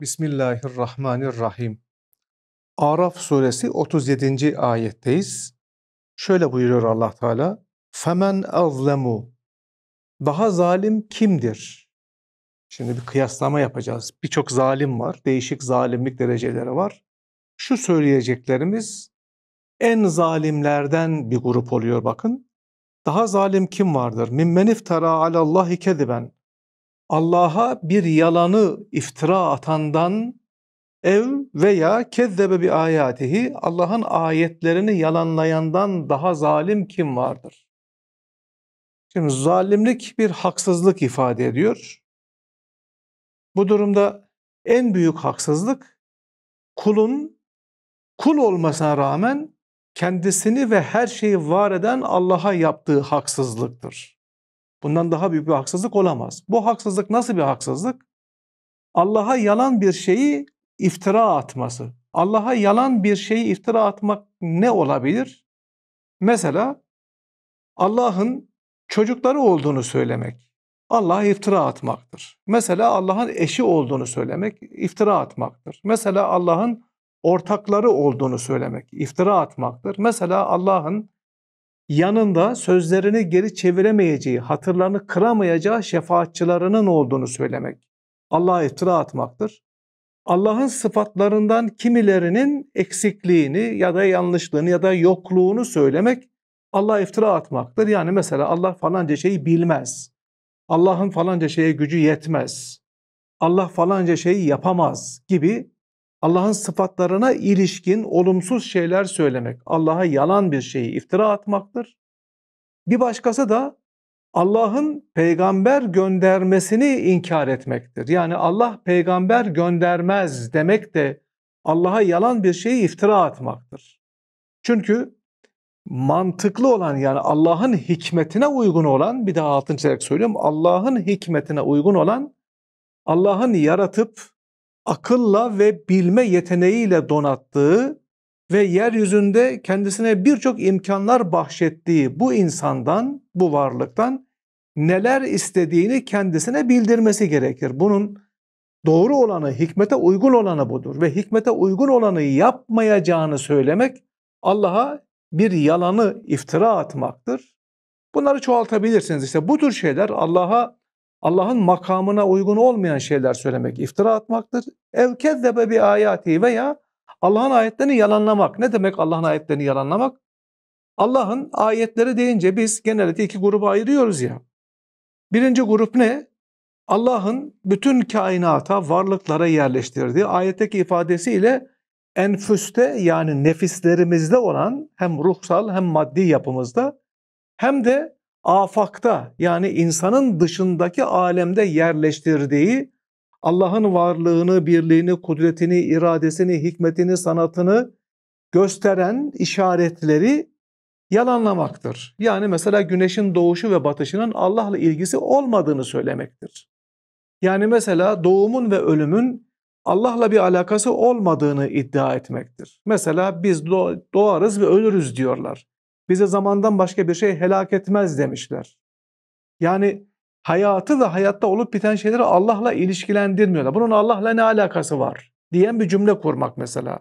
Bismillahirrahmanirrahim. Araf suresi 37. ayetteyiz. Şöyle buyuruyor Allah Teala: "Femen azlemu" Daha zalim kimdir? Şimdi bir kıyaslama yapacağız. Birçok zalim var. Değişik zalimlik dereceleri var. Şu söyleyeceklerimiz en zalimlerden bir grup oluyor bakın. Daha zalim kim vardır? Mimmenif tara alallahi kediben. Allah'a bir yalanı iftira atandan ev veya kezzebe bi ayatihi Allah'ın ayetlerini yalanlayandan daha zalim kim vardır? Şimdi zalimlik bir haksızlık ifade ediyor. Bu durumda en büyük haksızlık kulun kul olmasına rağmen kendisini ve her şeyi var eden Allah'a yaptığı haksızlıktır. Bundan daha büyük bir haksızlık olamaz. Bu haksızlık nasıl bir haksızlık? Allah'a yalan bir şeyi iftira atması. Allah'a yalan bir şeyi iftira atmak ne olabilir? Mesela Allah'ın çocukları olduğunu söylemek. Allah'a iftira atmaktır. Mesela Allah'ın eşi olduğunu söylemek iftira atmaktır. Mesela Allah'ın ortakları olduğunu söylemek iftira atmaktır. Mesela Allah'ın yanında sözlerini geri çeviremeyeceği, hatırlarını kıramayacağı şefaatçılarının olduğunu söylemek. Allah'a iftira atmaktır. Allah'ın sıfatlarından kimilerinin eksikliğini ya da yanlışlığını ya da yokluğunu söylemek Allah'a iftira atmaktır. Yani mesela Allah falanca şeyi bilmez. Allah'ın falanca şeye gücü yetmez. Allah falanca şeyi yapamaz gibi Allah'ın sıfatlarına ilişkin olumsuz şeyler söylemek, Allah'a yalan bir şeyi iftira atmaktır. Bir başkası da Allah'ın peygamber göndermesini inkar etmektir. Yani Allah peygamber göndermez demek de Allah'a yalan bir şeyi iftira atmaktır. Çünkü mantıklı olan yani Allah'ın hikmetine uygun olan bir daha altın çizerek söylüyorum. Allah'ın hikmetine uygun olan Allah'ın yaratıp akılla ve bilme yeteneğiyle donattığı ve yeryüzünde kendisine birçok imkanlar bahşettiği bu insandan, bu varlıktan neler istediğini kendisine bildirmesi gerekir. Bunun doğru olanı, hikmete uygun olanı budur ve hikmete uygun olanı yapmayacağını söylemek Allah'a bir yalanı iftira atmaktır. Bunları çoğaltabilirsiniz. İşte bu tür şeyler Allah'a Allah'ın makamına uygun olmayan şeyler söylemek iftira atmaktır. Ev kezzebe bi ayati veya Allah'ın ayetlerini yalanlamak. Ne demek Allah'ın ayetlerini yalanlamak? Allah'ın ayetleri deyince biz genellikle iki gruba ayırıyoruz ya. Birinci grup ne? Allah'ın bütün kainata, varlıklara yerleştirdiği ayetteki ifadesiyle enfüste yani nefislerimizde olan hem ruhsal hem maddi yapımızda hem de afakta yani insanın dışındaki alemde yerleştirdiği Allah'ın varlığını, birliğini, kudretini, iradesini, hikmetini, sanatını gösteren işaretleri yalanlamaktır. Yani mesela güneşin doğuşu ve batışının Allah'la ilgisi olmadığını söylemektir. Yani mesela doğumun ve ölümün Allah'la bir alakası olmadığını iddia etmektir. Mesela biz doğarız ve ölürüz diyorlar bize zamandan başka bir şey helak etmez demişler. Yani hayatı da hayatta olup biten şeyleri Allah'la ilişkilendirmiyorlar. Bunun Allah'la ne alakası var diyen bir cümle kurmak mesela.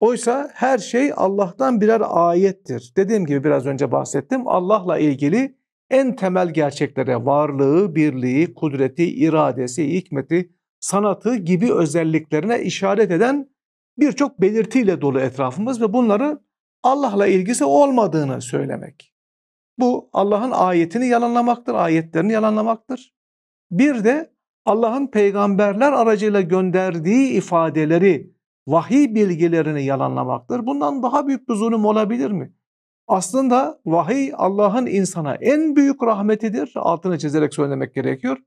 Oysa her şey Allah'tan birer ayettir. Dediğim gibi biraz önce bahsettim. Allah'la ilgili en temel gerçeklere varlığı, birliği, kudreti, iradesi, hikmeti, sanatı gibi özelliklerine işaret eden birçok belirtiyle dolu etrafımız ve bunları Allah'la ilgisi olmadığını söylemek. Bu Allah'ın ayetini yalanlamaktır, ayetlerini yalanlamaktır. Bir de Allah'ın peygamberler aracıyla gönderdiği ifadeleri, vahiy bilgilerini yalanlamaktır. Bundan daha büyük bir zulüm olabilir mi? Aslında vahiy Allah'ın insana en büyük rahmetidir. Altını çizerek söylemek gerekiyor.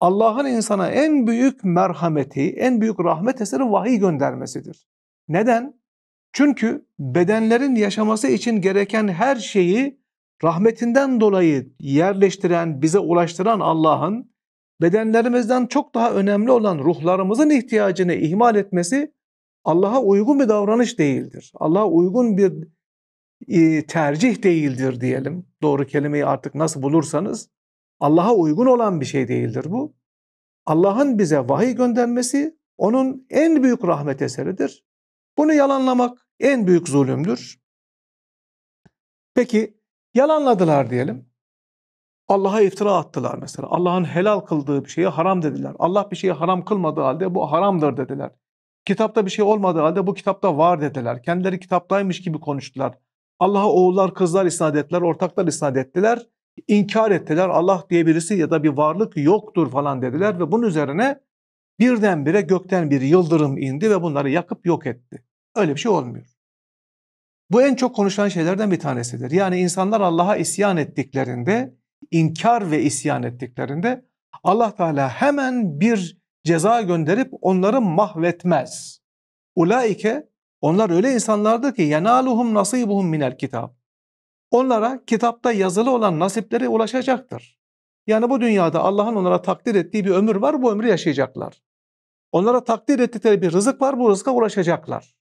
Allah'ın insana en büyük merhameti, en büyük rahmet eseri vahiy göndermesidir. Neden? Çünkü bedenlerin yaşaması için gereken her şeyi rahmetinden dolayı yerleştiren, bize ulaştıran Allah'ın bedenlerimizden çok daha önemli olan ruhlarımızın ihtiyacını ihmal etmesi Allah'a uygun bir davranış değildir. Allah'a uygun bir e, tercih değildir diyelim. Doğru kelimeyi artık nasıl bulursanız Allah'a uygun olan bir şey değildir bu. Allah'ın bize vahiy göndermesi onun en büyük rahmet eseridir. Bunu yalanlamak en büyük zulümdür. Peki yalanladılar diyelim. Allah'a iftira attılar mesela. Allah'ın helal kıldığı bir şeyi haram dediler. Allah bir şeyi haram kılmadığı halde bu haramdır dediler. Kitapta bir şey olmadığı halde bu kitapta var dediler. Kendileri kitaptaymış gibi konuştular. Allah'a oğullar, kızlar isnat ettiler, ortaklar isnat ettiler. İnkar ettiler. Allah diye birisi ya da bir varlık yoktur falan dediler ve bunun üzerine birdenbire gökten bir yıldırım indi ve bunları yakıp yok etti. Öyle bir şey olmuyor. Bu en çok konuşulan şeylerden bir tanesidir. Yani insanlar Allah'a isyan ettiklerinde, inkar ve isyan ettiklerinde Allah Teala hemen bir ceza gönderip onları mahvetmez. Ulaike onlar öyle insanlardı ki yenaluhum nasibuhum minel kitap. Onlara kitapta yazılı olan nasipleri ulaşacaktır. Yani bu dünyada Allah'ın onlara takdir ettiği bir ömür var, bu ömrü yaşayacaklar. Onlara takdir ettikleri bir rızık var, bu rızka ulaşacaklar.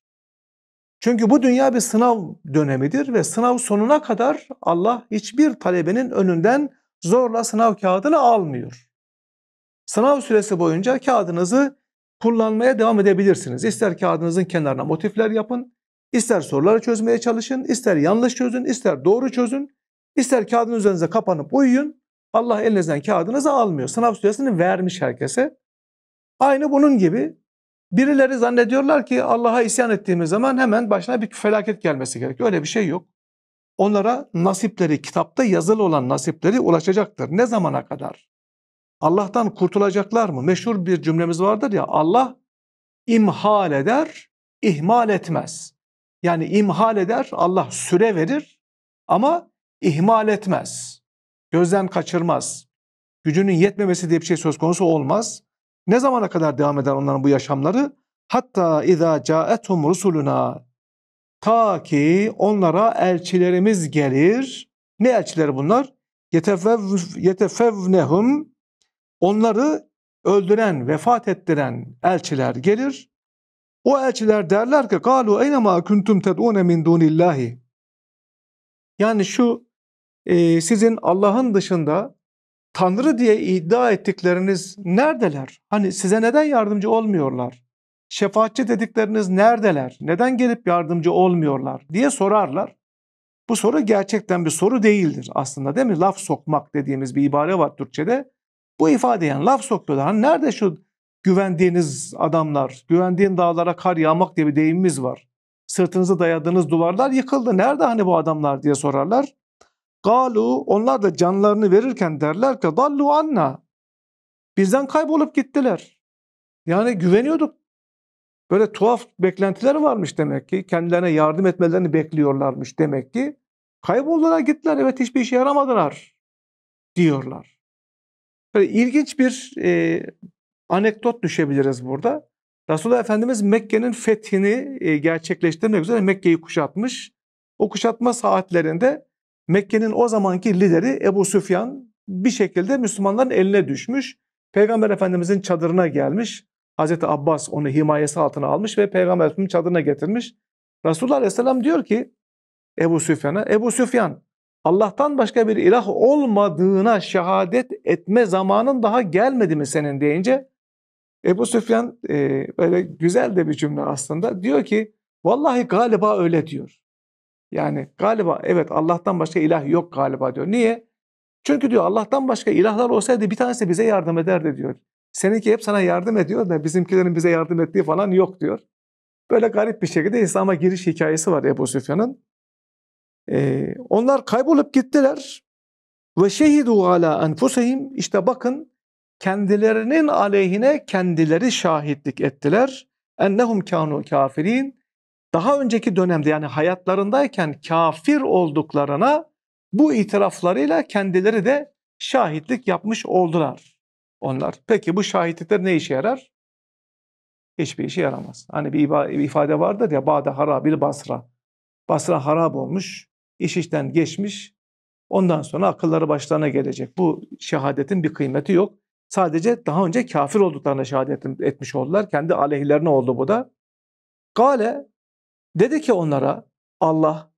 Çünkü bu dünya bir sınav dönemidir ve sınav sonuna kadar Allah hiçbir talebenin önünden zorla sınav kağıdını almıyor. Sınav süresi boyunca kağıdınızı kullanmaya devam edebilirsiniz. İster kağıdınızın kenarına motifler yapın, ister soruları çözmeye çalışın, ister yanlış çözün, ister doğru çözün, ister kağıdın üzerinize kapanıp uyuyun. Allah elinizden kağıdınızı almıyor. Sınav süresini vermiş herkese. Aynı bunun gibi birileri zannediyorlar ki Allah'a isyan ettiğimiz zaman hemen başına bir felaket gelmesi gerekiyor. Öyle bir şey yok. Onlara nasipleri, kitapta yazılı olan nasipleri ulaşacaktır. Ne zamana kadar? Allah'tan kurtulacaklar mı? Meşhur bir cümlemiz vardır ya Allah imhal eder, ihmal etmez. Yani imhal eder, Allah süre verir ama ihmal etmez gözden kaçırmaz. Gücünün yetmemesi diye bir şey söz konusu olmaz. Ne zamana kadar devam eder onların bu yaşamları? Hatta izâ câetum rusuluna ta ki onlara elçilerimiz gelir. Ne elçileri bunlar? Yetefevnehum onları öldüren, vefat ettiren elçiler gelir. O elçiler derler ki galu eyne ma kuntum ted'un min dunillahi. Yani şu e, sizin Allah'ın dışında Tanrı diye iddia ettikleriniz neredeler? Hani size neden yardımcı olmuyorlar? Şefaatçi dedikleriniz neredeler? Neden gelip yardımcı olmuyorlar diye sorarlar. Bu soru gerçekten bir soru değildir aslında değil mi? Laf sokmak dediğimiz bir ibare var Türkçe'de. Bu ifade yani laf sokuyorlar. Hani nerede şu güvendiğiniz adamlar, güvendiğin dağlara kar yağmak diye bir deyimimiz var. Sırtınızı dayadığınız duvarlar yıkıldı. Nerede hani bu adamlar diye sorarlar. Galu onlar da canlarını verirken derler ki dallu anna. Bizden kaybolup gittiler. Yani güveniyorduk. Böyle tuhaf beklentileri varmış demek ki. Kendilerine yardım etmelerini bekliyorlarmış demek ki. Kayboldular gittiler evet hiçbir işe yaramadılar diyorlar. Böyle ilginç bir e, anekdot düşebiliriz burada. Resulullah Efendimiz Mekke'nin fethini e, gerçekleştirmek üzere Mekke'yi kuşatmış. O kuşatma saatlerinde Mekke'nin o zamanki lideri Ebu Süfyan bir şekilde Müslümanların eline düşmüş. Peygamber Efendimizin çadırına gelmiş. Hazreti Abbas onu himayesi altına almış ve Peygamber Efendimizin çadırına getirmiş. Resulullah Aleyhisselam diyor ki Ebu Süfyan'a, Ebu Süfyan Allah'tan başka bir ilah olmadığına şehadet etme zamanın daha gelmedi mi senin deyince Ebu Süfyan e, böyle güzel de bir cümle aslında. Diyor ki vallahi galiba öyle diyor. Yani galiba evet Allah'tan başka ilah yok galiba diyor. Niye? Çünkü diyor Allah'tan başka ilahlar olsaydı bir tanesi bize yardım ederdi diyor. Seninki hep sana yardım ediyor da bizimkilerin bize yardım ettiği falan yok diyor. Böyle garip bir şekilde İslam'a giriş hikayesi var Ebu Süfyan'ın. Ee, onlar kaybolup gittiler. Ve şehidu ala enfusehim. İşte bakın kendilerinin aleyhine kendileri şahitlik ettiler. Ennehum kanu kafirin daha önceki dönemde yani hayatlarındayken kafir olduklarına bu itiraflarıyla kendileri de şahitlik yapmış oldular onlar. Peki bu şahitlikler ne işe yarar? Hiçbir işe yaramaz. Hani bir ifade vardır ya Bağda harabil Basra. Basra harab olmuş, iş işten geçmiş. Ondan sonra akılları başlarına gelecek. Bu şehadetin bir kıymeti yok. Sadece daha önce kafir olduklarına şehadet etmiş oldular. Kendi aleyhlerine oldu bu da. Kale Dedi ki onlara Allah,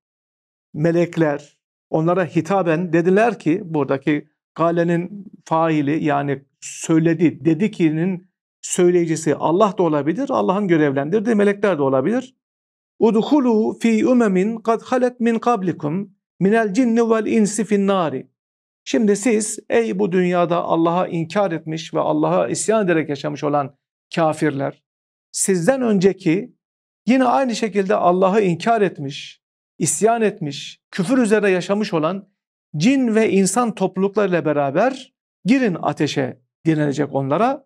melekler onlara hitaben dediler ki buradaki galenin faili yani söyledi, dedi ki'nin söyleyicisi Allah da olabilir, Allah'ın görevlendirdiği melekler de olabilir. Udhulu fi umemin kad halet min kablikum minel cinni vel insi fin nari. Şimdi siz ey bu dünyada Allah'a inkar etmiş ve Allah'a isyan ederek yaşamış olan kafirler, sizden önceki Yine aynı şekilde Allah'ı inkar etmiş, isyan etmiş, küfür üzerine yaşamış olan cin ve insan topluluklarıyla beraber girin ateşe denilecek onlara.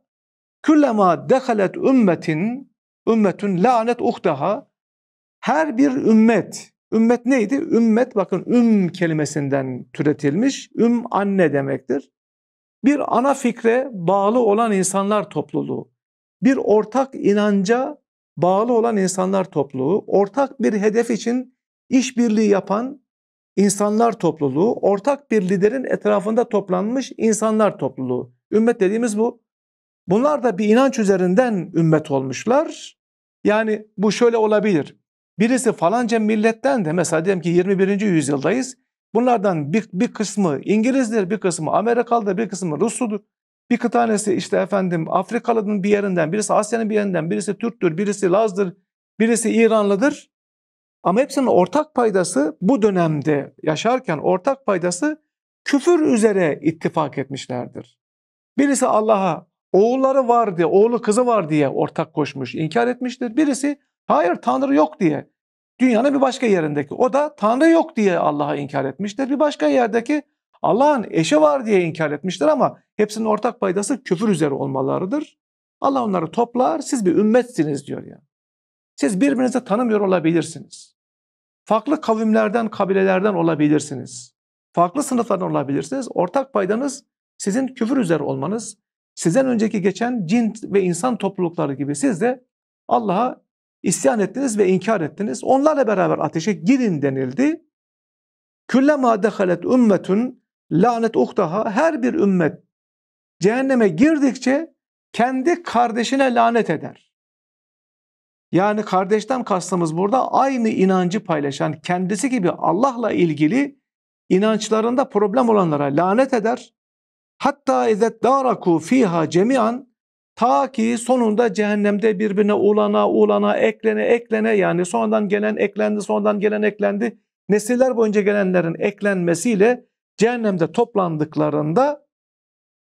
Küllema dehalet ümmetin, ümmetün lanet uhtaha. Her bir ümmet, ümmet neydi? Ümmet bakın üm kelimesinden türetilmiş. Üm anne demektir. Bir ana fikre bağlı olan insanlar topluluğu. Bir ortak inanca bağlı olan insanlar topluluğu, ortak bir hedef için işbirliği yapan insanlar topluluğu, ortak bir liderin etrafında toplanmış insanlar topluluğu. Ümmet dediğimiz bu. Bunlar da bir inanç üzerinden ümmet olmuşlar. Yani bu şöyle olabilir. Birisi falanca milletten de mesela diyelim ki 21. yüzyıldayız. Bunlardan bir, bir kısmı İngilizdir, bir kısmı Amerikalıdır, bir kısmı Rusludur. Bir tanesi işte efendim Afrikalı'nın bir yerinden, birisi Asya'nın bir yerinden, birisi Türk'tür, birisi Laz'dır, birisi İranlı'dır. Ama hepsinin ortak paydası bu dönemde yaşarken ortak paydası küfür üzere ittifak etmişlerdir. Birisi Allah'a oğulları var diye oğlu kızı var diye ortak koşmuş, inkar etmiştir. Birisi hayır Tanrı yok diye dünyanın bir başka yerindeki o da Tanrı yok diye Allah'a inkar etmiştir. Bir başka yerdeki Allah'ın eşi var diye inkar etmiştir ama Hepsinin ortak paydası küfür üzere olmalarıdır. Allah onları toplar, siz bir ümmetsiniz diyor ya. Siz birbirinizi tanımıyor olabilirsiniz. Farklı kavimlerden, kabilelerden olabilirsiniz. Farklı sınıflardan olabilirsiniz. Ortak paydanız sizin küfür üzere olmanız, sizden önceki geçen cin ve insan toplulukları gibi siz de Allah'a isyan ettiniz ve inkar ettiniz. Onlarla beraber ateşe girin denildi. Küllema dehalet ümmetün lanet uhtaha her bir ümmet cehenneme girdikçe kendi kardeşine lanet eder. Yani kardeşten kastımız burada aynı inancı paylaşan kendisi gibi Allah'la ilgili inançlarında problem olanlara lanet eder. Hatta izet daraku fiha cemian ta ki sonunda cehennemde birbirine ulana ulana eklene eklene yani sonradan gelen eklendi sonradan gelen eklendi. Nesiller boyunca gelenlerin eklenmesiyle cehennemde toplandıklarında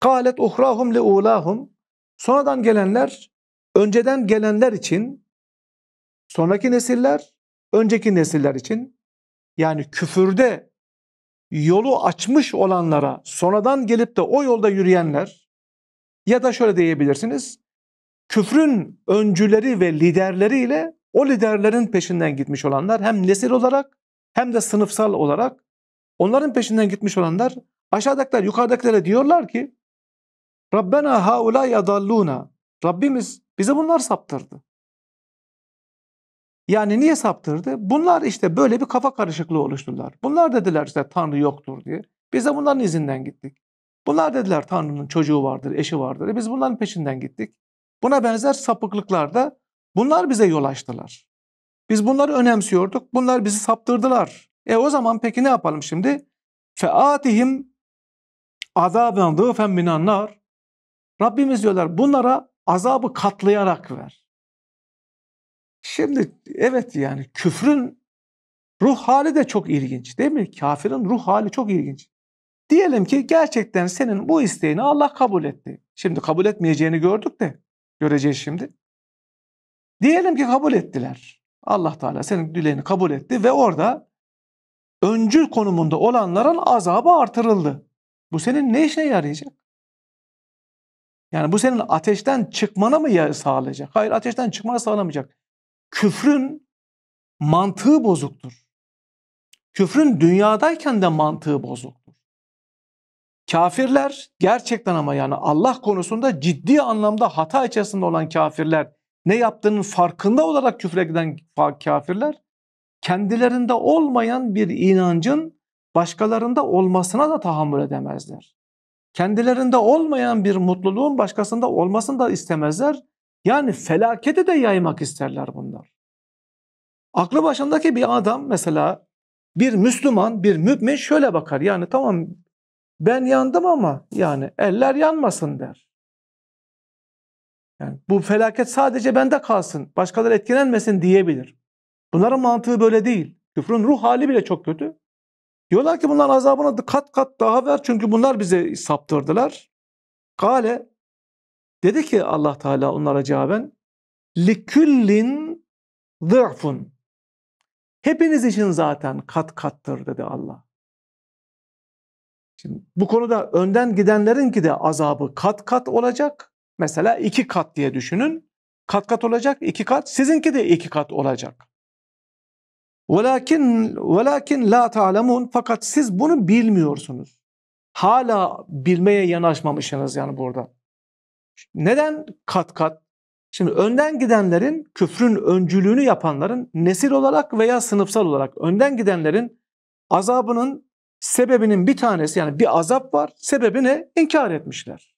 Kâlet uhrahum li ulahum. Sonradan gelenler, önceden gelenler için, sonraki nesiller, önceki nesiller için, yani küfürde yolu açmış olanlara, sonradan gelip de o yolda yürüyenler, ya da şöyle diyebilirsiniz, küfrün öncüleri ve liderleriyle o liderlerin peşinden gitmiş olanlar hem nesil olarak hem de sınıfsal olarak onların peşinden gitmiş olanlar aşağıdakilere yukarıdakilere diyorlar ki Rabbena haula yadalluna. Rabbimiz bize bunlar saptırdı. Yani niye saptırdı? Bunlar işte böyle bir kafa karışıklığı oluşturdular. Bunlar dediler işte Tanrı yoktur diye. Biz de bunların izinden gittik. Bunlar dediler Tanrı'nın çocuğu vardır, eşi vardır. E biz bunların peşinden gittik. Buna benzer sapıklıklarda bunlar bize yol açtılar. Biz bunları önemsiyorduk. Bunlar bizi saptırdılar. E o zaman peki ne yapalım şimdi? Featihim azaben zıfen minanlar. Rabbimiz diyorlar bunlara azabı katlayarak ver. Şimdi evet yani küfrün ruh hali de çok ilginç değil mi? Kafirin ruh hali çok ilginç. Diyelim ki gerçekten senin bu isteğini Allah kabul etti. Şimdi kabul etmeyeceğini gördük de göreceğiz şimdi. Diyelim ki kabul ettiler. Allah Teala senin dileğini kabul etti ve orada öncü konumunda olanların azabı artırıldı. Bu senin ne işine yarayacak? Yani bu senin ateşten çıkmana mı sağlayacak? Hayır ateşten çıkmana sağlamayacak. Küfrün mantığı bozuktur. Küfrün dünyadayken de mantığı bozuktur. Kafirler gerçekten ama yani Allah konusunda ciddi anlamda hata içerisinde olan kafirler ne yaptığının farkında olarak küfre giden kafirler kendilerinde olmayan bir inancın başkalarında olmasına da tahammül edemezler. Kendilerinde olmayan bir mutluluğun başkasında olmasını da istemezler. Yani felaketi de yaymak isterler bunlar. Aklı başındaki bir adam mesela bir Müslüman, bir mümin şöyle bakar. Yani tamam ben yandım ama yani eller yanmasın der. Yani bu felaket sadece bende kalsın, başkaları etkilenmesin diyebilir. Bunların mantığı böyle değil. Küfrün ruh hali bile çok kötü. Diyorlar ki bunların azabına kat kat daha ver çünkü bunlar bize saptırdılar. Kale dedi ki Allah Teala onlara cevaben likullin zırfun hepiniz için zaten kat kattır dedi Allah. Şimdi bu konuda önden gidenlerin ki de azabı kat kat olacak. Mesela iki kat diye düşünün. Kat kat olacak iki kat. Sizinki de iki kat olacak. Velakin velakin la ta'lemun fakat siz bunu bilmiyorsunuz. Hala bilmeye yanaşmamışsınız yani burada. Neden kat kat? Şimdi önden gidenlerin, küfrün öncülüğünü yapanların nesil olarak veya sınıfsal olarak önden gidenlerin azabının sebebinin bir tanesi yani bir azap var. Sebebi ne? İnkar etmişler.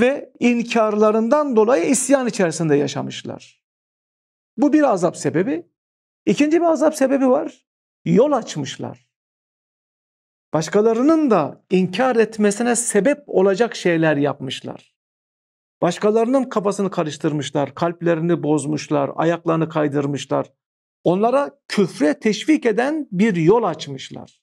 Ve inkarlarından dolayı isyan içerisinde yaşamışlar. Bu bir azap sebebi. İkinci bir azap sebebi var. Yol açmışlar. Başkalarının da inkar etmesine sebep olacak şeyler yapmışlar. Başkalarının kafasını karıştırmışlar, kalplerini bozmuşlar, ayaklarını kaydırmışlar. Onlara küfre teşvik eden bir yol açmışlar.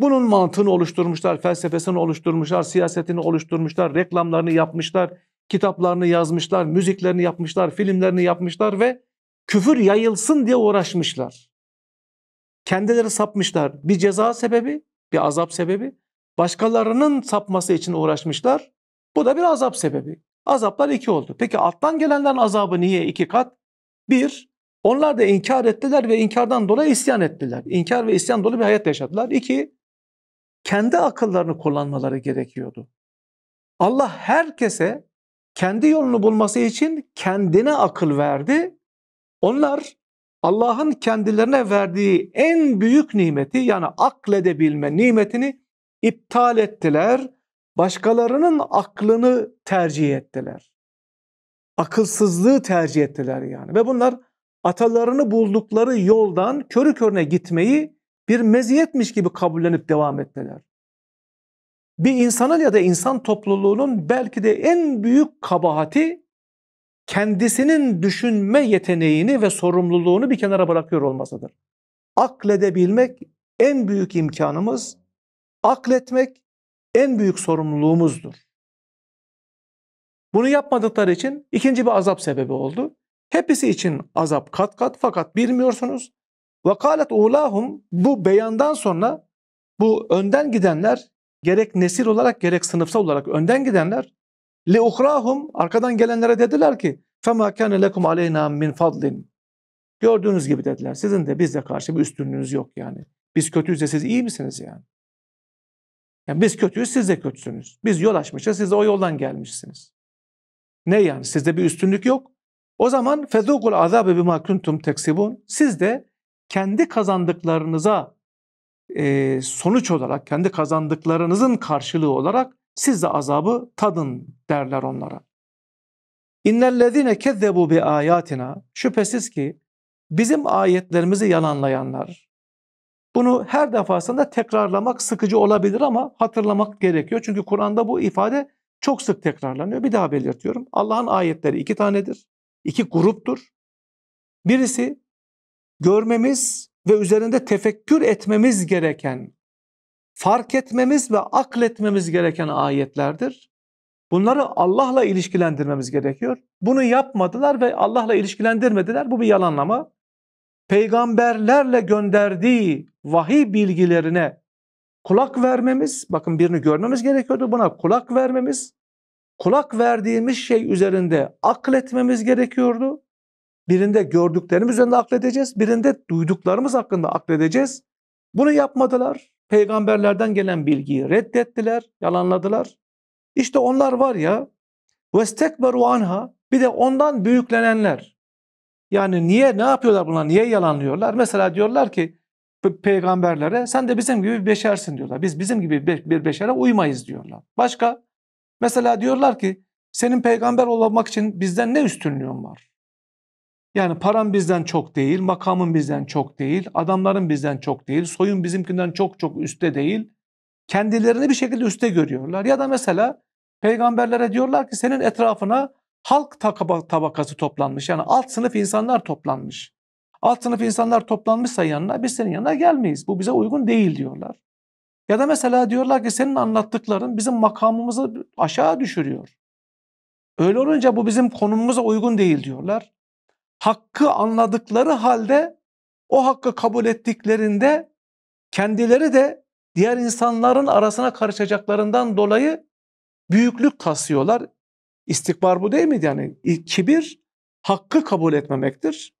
Bunun mantığını oluşturmuşlar, felsefesini oluşturmuşlar, siyasetini oluşturmuşlar, reklamlarını yapmışlar, kitaplarını yazmışlar, müziklerini yapmışlar, filmlerini yapmışlar ve küfür yayılsın diye uğraşmışlar. Kendileri sapmışlar. Bir ceza sebebi, bir azap sebebi. Başkalarının sapması için uğraşmışlar. Bu da bir azap sebebi. Azaplar iki oldu. Peki alttan gelenlerin azabı niye iki kat? Bir, onlar da inkar ettiler ve inkardan dolayı isyan ettiler. İnkar ve isyan dolu bir hayat yaşadılar. İki, kendi akıllarını kullanmaları gerekiyordu. Allah herkese kendi yolunu bulması için kendine akıl verdi onlar Allah'ın kendilerine verdiği en büyük nimeti yani akledebilme nimetini iptal ettiler. Başkalarının aklını tercih ettiler. Akılsızlığı tercih ettiler yani. Ve bunlar atalarını buldukları yoldan körü körüne gitmeyi bir meziyetmiş gibi kabullenip devam ettiler. Bir insanın ya da insan topluluğunun belki de en büyük kabahati kendisinin düşünme yeteneğini ve sorumluluğunu bir kenara bırakıyor olmasıdır. Akledebilmek en büyük imkanımız, akletmek en büyük sorumluluğumuzdur. Bunu yapmadıkları için ikinci bir azap sebebi oldu. Hepsi için azap kat kat fakat bilmiyorsunuz. Ve ulahum bu beyandan sonra bu önden gidenler gerek nesil olarak gerek sınıfsal olarak önden gidenler لِاُخْرَاهُمْ Arkadan gelenlere dediler ki فَمَا كَانَ لَكُمْ عَلَيْنَا مِنْ فَضْلٍ Gördüğünüz gibi dediler. Sizin de bizle karşı bir üstünlüğünüz yok yani. Biz kötüyüz de siz iyi misiniz yani? yani biz kötüyüz siz de kötüsünüz. Biz yol açmışız siz de o yoldan gelmişsiniz. Ne yani sizde bir üstünlük yok. O zaman fezukul azabe bima kuntum teksibun. Siz de kendi kazandıklarınıza e, sonuç olarak kendi kazandıklarınızın karşılığı olarak siz de azabı tadın derler onlara. İnnellezinekezzebu bi ayatina şüphesiz ki bizim ayetlerimizi yalanlayanlar. Bunu her defasında tekrarlamak sıkıcı olabilir ama hatırlamak gerekiyor. Çünkü Kur'an'da bu ifade çok sık tekrarlanıyor. Bir daha belirtiyorum. Allah'ın ayetleri iki tanedir. iki gruptur. Birisi görmemiz ve üzerinde tefekkür etmemiz gereken fark etmemiz ve akletmemiz gereken ayetlerdir. Bunları Allah'la ilişkilendirmemiz gerekiyor. Bunu yapmadılar ve Allah'la ilişkilendirmediler. Bu bir yalanlama. Peygamberlerle gönderdiği vahiy bilgilerine kulak vermemiz, bakın birini görmemiz gerekiyordu. Buna kulak vermemiz, kulak verdiğimiz şey üzerinde akletmemiz gerekiyordu. Birinde gördüklerimiz üzerinde akledeceğiz, birinde duyduklarımız hakkında akledeceğiz. Bunu yapmadılar. Peygamberlerden gelen bilgiyi reddettiler, yalanladılar. İşte onlar var ya vestekberu anha bir de ondan büyüklenenler. Yani niye ne yapıyorlar bunlar? Niye yalanlıyorlar? Mesela diyorlar ki peygamberlere sen de bizim gibi bir beşersin diyorlar. Biz bizim gibi bir beşere uymayız diyorlar. Başka mesela diyorlar ki senin peygamber olmak için bizden ne üstünlüğün var? Yani param bizden çok değil, makamın bizden çok değil, adamların bizden çok değil, soyun bizimkinden çok çok üstte değil. Kendilerini bir şekilde üstte görüyorlar. Ya da mesela peygamberlere diyorlar ki senin etrafına halk tabakası toplanmış. Yani alt sınıf insanlar toplanmış. Alt sınıf insanlar toplanmışsa yanına biz senin yanına gelmeyiz. Bu bize uygun değil diyorlar. Ya da mesela diyorlar ki senin anlattıkların bizim makamımızı aşağı düşürüyor. Öyle olunca bu bizim konumumuza uygun değil diyorlar hakkı anladıkları halde o hakkı kabul ettiklerinde kendileri de diğer insanların arasına karışacaklarından dolayı büyüklük tasıyorlar. İstikbar bu değil mi yani? Kibir hakkı kabul etmemektir.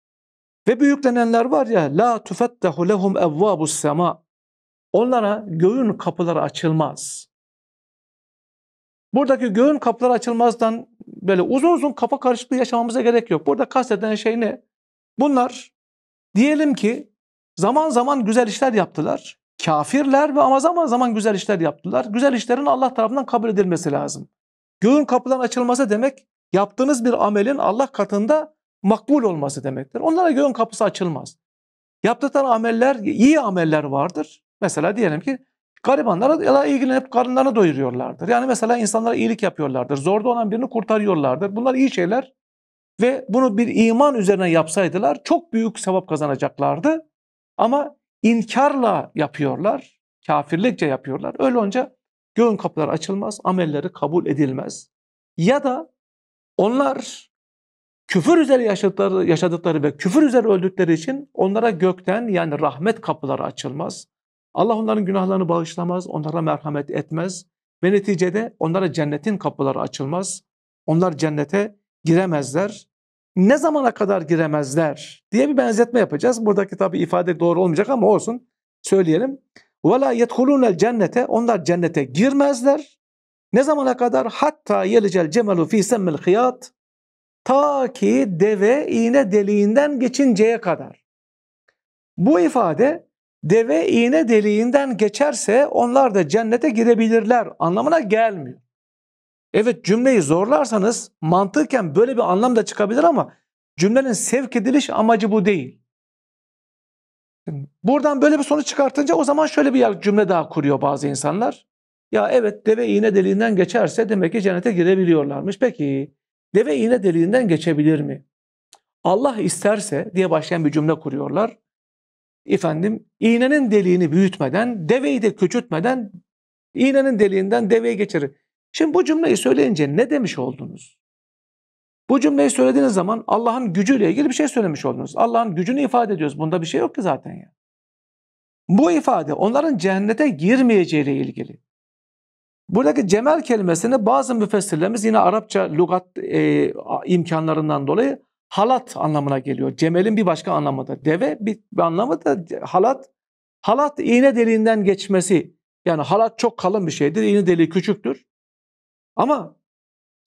Ve büyüklenenler var ya la tufettahu lehum evvabus sema. Onlara göğün kapıları açılmaz. Buradaki göğün kapları açılmazdan böyle uzun uzun kafa karışıklığı yaşamamıza gerek yok. Burada kastedilen şey ne? Bunlar diyelim ki zaman zaman güzel işler yaptılar. Kafirler ve ama zaman zaman güzel işler yaptılar. Güzel işlerin Allah tarafından kabul edilmesi lazım. Göğün kapıdan açılması demek yaptığınız bir amelin Allah katında makbul olması demektir. Onlara göğün kapısı açılmaz. Yaptıkları ameller, iyi ameller vardır. Mesela diyelim ki Garibanlara ilgilenip karınlarını doyuruyorlardır. Yani mesela insanlara iyilik yapıyorlardır. Zorda olan birini kurtarıyorlardır. Bunlar iyi şeyler ve bunu bir iman üzerine yapsaydılar çok büyük sevap kazanacaklardı. Ama inkarla yapıyorlar, kafirlikçe yapıyorlar. Öyle olunca göğün kapıları açılmaz, amelleri kabul edilmez. Ya da onlar küfür üzere yaşadıkları, yaşadıkları ve küfür üzere öldükleri için onlara gökten yani rahmet kapıları açılmaz. Allah onların günahlarını bağışlamaz, onlara merhamet etmez ve neticede onlara cennetin kapıları açılmaz. Onlar cennete giremezler. Ne zamana kadar giremezler diye bir benzetme yapacağız. Buradaki tabi ifade doğru olmayacak ama olsun söyleyelim. وَلَا يَدْخُلُونَ cennete Onlar cennete girmezler. Ne zamana kadar? Hatta yelicel cemelu fi semmil hiyat. Ta ki deve iğne deliğinden geçinceye kadar. Bu ifade deve iğne deliğinden geçerse onlar da cennete girebilirler anlamına gelmiyor. Evet cümleyi zorlarsanız mantıken böyle bir anlam da çıkabilir ama cümlenin sevk ediliş amacı bu değil. Buradan böyle bir sonuç çıkartınca o zaman şöyle bir cümle daha kuruyor bazı insanlar. Ya evet deve iğne deliğinden geçerse demek ki cennete girebiliyorlarmış. Peki deve iğne deliğinden geçebilir mi? Allah isterse diye başlayan bir cümle kuruyorlar efendim iğnenin deliğini büyütmeden, deveyi de küçültmeden iğnenin deliğinden deveye geçirir. Şimdi bu cümleyi söyleyince ne demiş oldunuz? Bu cümleyi söylediğiniz zaman Allah'ın gücüyle ilgili bir şey söylemiş oldunuz. Allah'ın gücünü ifade ediyoruz. Bunda bir şey yok ki zaten ya. Bu ifade onların cehennete girmeyeceğiyle ilgili. Buradaki cemel kelimesini bazı müfessirlerimiz yine Arapça lügat e, imkanlarından dolayı halat anlamına geliyor. Cemel'in bir başka anlamı da deve, bir, bir anlamı da halat. Halat iğne deliğinden geçmesi. Yani halat çok kalın bir şeydir, iğne deliği küçüktür. Ama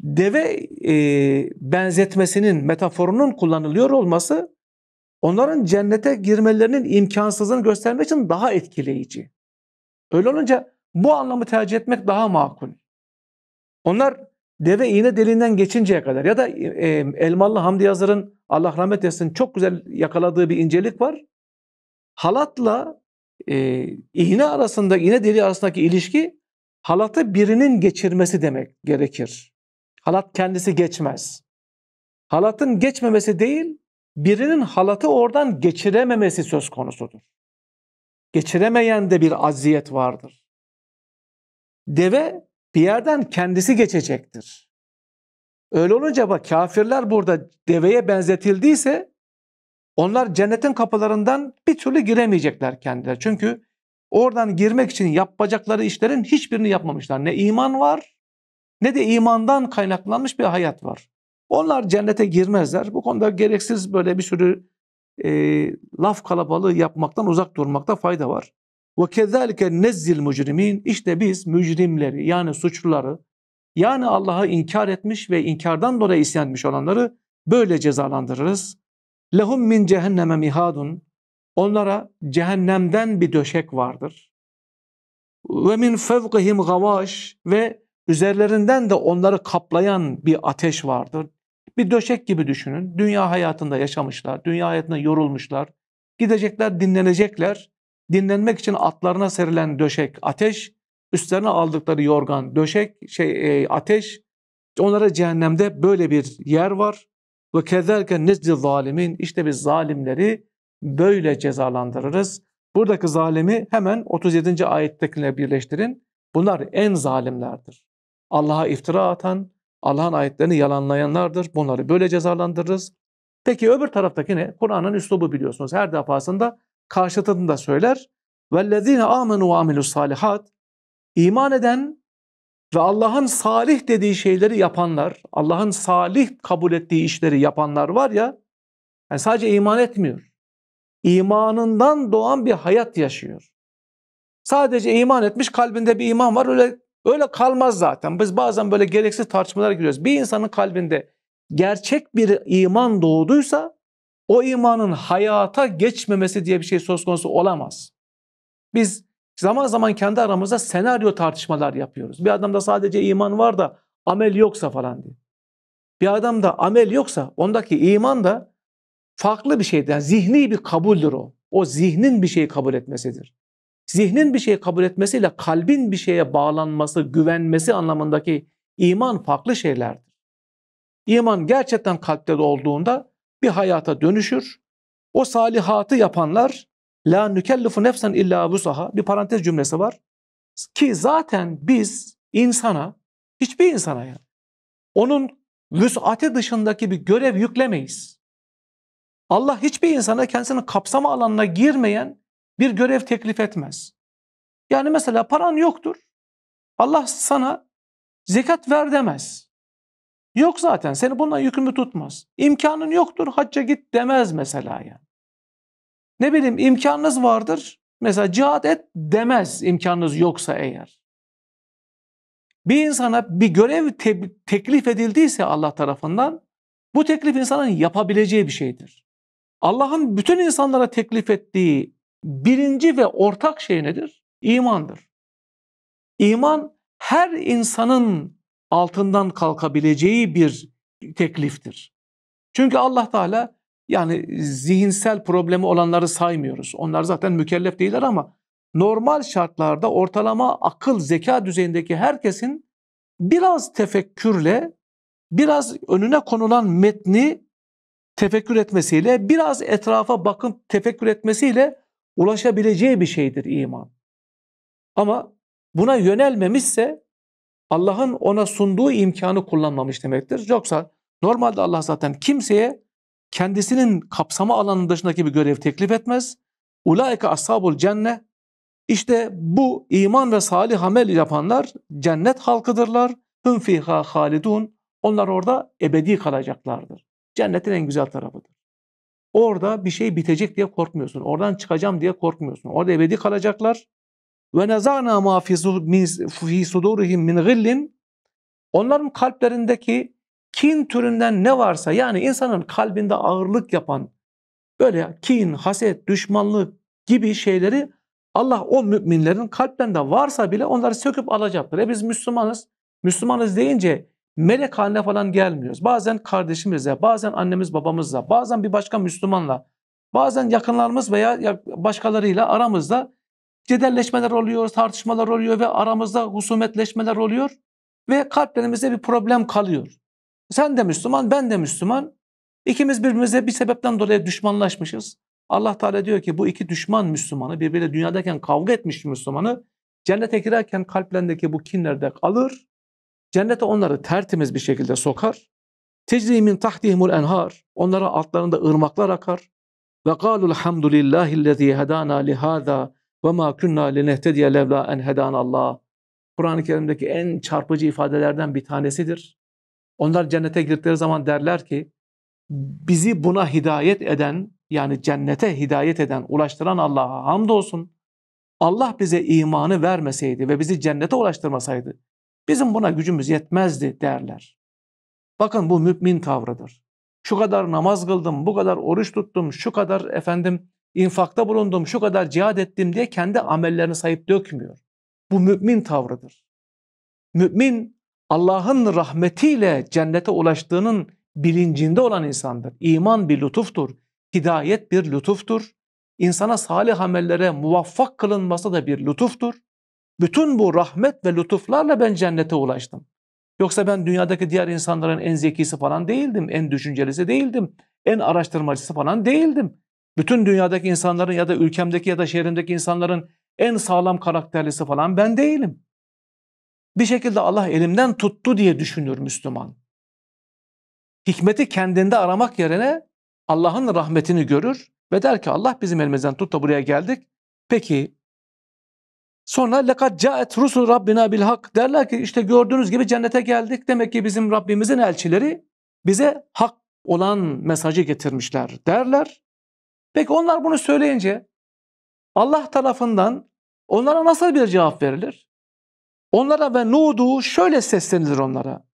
deve e, benzetmesinin, metaforunun kullanılıyor olması onların cennete girmelerinin imkansızlığını göstermek için daha etkileyici. Öyle olunca bu anlamı tercih etmek daha makul. Onlar deve iğne deliğinden geçinceye kadar ya da e, Elmalı Hamdi Yazır'ın Allah rahmet etsin çok güzel yakaladığı bir incelik var. Halatla e, iğne arasında iğne deliği arasındaki ilişki halatı birinin geçirmesi demek gerekir. Halat kendisi geçmez. Halatın geçmemesi değil, birinin halatı oradan geçirememesi söz konusudur. Geçiremeyen de bir aziyet vardır. Deve bir yerden kendisi geçecektir. Öyle olunca bak kafirler burada deveye benzetildiyse onlar cennetin kapılarından bir türlü giremeyecekler kendiler. Çünkü oradan girmek için yapacakları işlerin hiçbirini yapmamışlar. Ne iman var ne de imandan kaynaklanmış bir hayat var. Onlar cennete girmezler. Bu konuda gereksiz böyle bir sürü e, laf kalabalığı yapmaktan uzak durmakta fayda var. Ve kezalike nezzil mücrimin işte biz mücrimleri yani suçluları yani Allah'ı inkar etmiş ve inkardan dolayı isyan olanları böyle cezalandırırız. Lehum min cehenneme mihadun onlara cehennemden bir döşek vardır. Ve min fevkihim gavaş ve üzerlerinden de onları kaplayan bir ateş vardır. Bir döşek gibi düşünün. Dünya hayatında yaşamışlar, dünya hayatında yorulmuşlar. Gidecekler, dinlenecekler dinlenmek için atlarına serilen döşek ateş, üstlerine aldıkları yorgan döşek şey e, ateş. Onlara cehennemde böyle bir yer var. Ve kezerken nezdi zalimin işte biz zalimleri böyle cezalandırırız. Buradaki zalimi hemen 37. ayettekine birleştirin. Bunlar en zalimlerdir. Allah'a iftira atan, Allah'ın ayetlerini yalanlayanlardır. Bunları böyle cezalandırırız. Peki öbür taraftaki ne? Kur'an'ın üslubu biliyorsunuz. Her defasında karşıtını da söyler. وَالَّذ۪ينَ آمَنُوا وَعَمِلُوا salihat İman eden ve Allah'ın salih dediği şeyleri yapanlar, Allah'ın salih kabul ettiği işleri yapanlar var ya, yani sadece iman etmiyor. İmanından doğan bir hayat yaşıyor. Sadece iman etmiş, kalbinde bir iman var. Öyle öyle kalmaz zaten. Biz bazen böyle gereksiz tartışmalara giriyoruz. Bir insanın kalbinde gerçek bir iman doğduysa o imanın hayata geçmemesi diye bir şey söz konusu olamaz. Biz zaman zaman kendi aramızda senaryo tartışmalar yapıyoruz. Bir adamda sadece iman var da amel yoksa falan diye. Bir adamda amel yoksa ondaki iman da farklı bir şeyden yani zihni bir kabuldür o. O zihnin bir şeyi kabul etmesidir. Zihnin bir şeyi kabul etmesiyle kalbin bir şeye bağlanması, güvenmesi anlamındaki iman farklı şeylerdir. İman gerçekten kalpte olduğunda bir hayata dönüşür. O salihatı yapanlar la nükellifu nefsen illa vusaha bir parantez cümlesi var. Ki zaten biz insana, hiçbir insana yani onun vüsati dışındaki bir görev yüklemeyiz. Allah hiçbir insana kendisinin kapsama alanına girmeyen bir görev teklif etmez. Yani mesela paran yoktur. Allah sana zekat ver demez. Yok zaten. Seni bundan yükümlü tutmaz. İmkanın yoktur. Hacca git demez mesela yani. Ne bileyim imkanınız vardır. Mesela cihat et demez imkanınız yoksa eğer. Bir insana bir görev te- teklif edildiyse Allah tarafından bu teklif insanın yapabileceği bir şeydir. Allah'ın bütün insanlara teklif ettiği birinci ve ortak şey nedir? İmandır. İman her insanın altından kalkabileceği bir tekliftir. Çünkü Allah Teala yani zihinsel problemi olanları saymıyoruz. Onlar zaten mükellef değiller ama normal şartlarda ortalama akıl zeka düzeyindeki herkesin biraz tefekkürle biraz önüne konulan metni tefekkür etmesiyle biraz etrafa bakıp tefekkür etmesiyle ulaşabileceği bir şeydir iman. Ama buna yönelmemişse Allah'ın ona sunduğu imkanı kullanmamış demektir. Yoksa normalde Allah zaten kimseye kendisinin kapsama alanının dışındaki bir görev teklif etmez. Ulaika ashabul cennet İşte bu iman ve salih amel yapanlar cennet halkıdırlar. Hüm fiha halidun. Onlar orada ebedi kalacaklardır. Cennetin en güzel tarafıdır. Orada bir şey bitecek diye korkmuyorsun. Oradan çıkacağım diye korkmuyorsun. Orada ebedi kalacaklar. Ve nezana ma fi sudurihim min gillin onların kalplerindeki kin türünden ne varsa yani insanın kalbinde ağırlık yapan böyle kin, haset, düşmanlık gibi şeyleri Allah o müminlerin kalplerinde varsa bile onları söküp alacaktır. E biz Müslümanız. Müslümanız deyince melek haline falan gelmiyoruz. Bazen kardeşimizle, bazen annemiz babamızla, bazen bir başka Müslümanla, bazen yakınlarımız veya başkalarıyla aramızda cedelleşmeler oluyor, tartışmalar oluyor ve aramızda husumetleşmeler oluyor ve kalplerimizde bir problem kalıyor. Sen de Müslüman, ben de Müslüman. İkimiz birbirimize bir sebepten dolayı düşmanlaşmışız. Allah Teala diyor ki bu iki düşman Müslümanı birbiriyle dünyadayken kavga etmiş Müslümanı cennete girerken kalplerindeki bu kinlerde kalır. Cennete onları tertemiz bir şekilde sokar. Tecri min tahtihimul enhar. Onlara altlarında ırmaklar akar. Ve galul hamdulillahillezî hedana lihâzâ ve ma kunna linehtediye levla en hedan Allah. Kur'an-ı Kerim'deki en çarpıcı ifadelerden bir tanesidir. Onlar cennete girdikleri zaman derler ki bizi buna hidayet eden yani cennete hidayet eden, ulaştıran Allah'a hamdolsun. Allah bize imanı vermeseydi ve bizi cennete ulaştırmasaydı bizim buna gücümüz yetmezdi derler. Bakın bu mümin tavrıdır. Şu kadar namaz kıldım, bu kadar oruç tuttum, şu kadar efendim infakta bulundum, şu kadar cihad ettim diye kendi amellerini sayıp dökmüyor. Bu mümin tavrıdır. Mümin Allah'ın rahmetiyle cennete ulaştığının bilincinde olan insandır. İman bir lütuftur. Hidayet bir lütuftur. İnsana salih amellere muvaffak kılınması da bir lütuftur. Bütün bu rahmet ve lütuflarla ben cennete ulaştım. Yoksa ben dünyadaki diğer insanların en zekisi falan değildim, en düşüncelisi değildim, en araştırmacısı falan değildim. Bütün dünyadaki insanların ya da ülkemdeki ya da şehrimdeki insanların en sağlam karakterlisi falan ben değilim. Bir şekilde Allah elimden tuttu diye düşünür Müslüman. Hikmeti kendinde aramak yerine Allah'ın rahmetini görür ve der ki Allah bizim elimizden tuttu buraya geldik. Peki sonra lekat caet rusul rabbina bil hak derler ki işte gördüğünüz gibi cennete geldik. Demek ki bizim Rabbimizin elçileri bize hak olan mesajı getirmişler derler. Peki onlar bunu söyleyince Allah tarafından onlara nasıl bir cevap verilir? Onlara ve Nudu şöyle seslenilir onlara.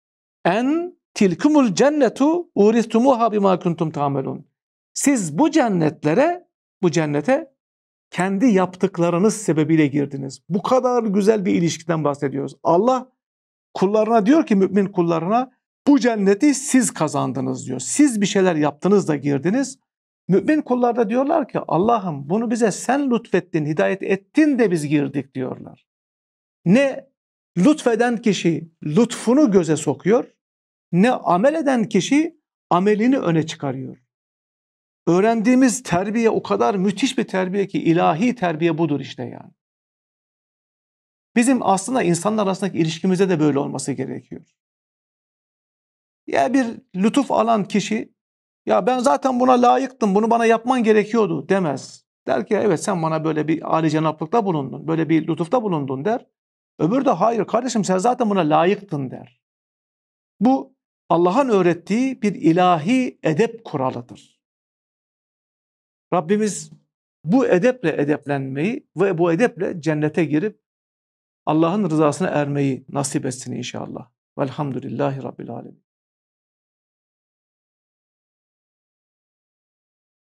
En tilkumul cennetu uristumuha bima kuntum tamelun. Siz bu cennetlere, bu cennete kendi yaptıklarınız sebebiyle girdiniz. Bu kadar güzel bir ilişkiden bahsediyoruz. Allah kullarına diyor ki mümin kullarına bu cenneti siz kazandınız diyor. Siz bir şeyler yaptınız da girdiniz. Mümin kullarda diyorlar ki Allah'ım bunu bize sen lütfettin, hidayet ettin de biz girdik diyorlar. Ne lütfeden kişi lütfunu göze sokuyor ne amel eden kişi amelini öne çıkarıyor. Öğrendiğimiz terbiye o kadar müthiş bir terbiye ki ilahi terbiye budur işte yani. Bizim aslında insanlar arasındaki ilişkimize de böyle olması gerekiyor. Ya bir lütuf alan kişi ya ben zaten buna layıktım, bunu bana yapman gerekiyordu demez. Der ki evet sen bana böyle bir âli cenaplıkta bulundun, böyle bir lütufta bulundun der. Öbür de hayır kardeşim sen zaten buna layıktın der. Bu Allah'ın öğrettiği bir ilahi edep kuralıdır. Rabbimiz bu edeple edeplenmeyi ve bu edeple cennete girip Allah'ın rızasına ermeyi nasip etsin inşallah. Velhamdülillahi Rabbil Alemin.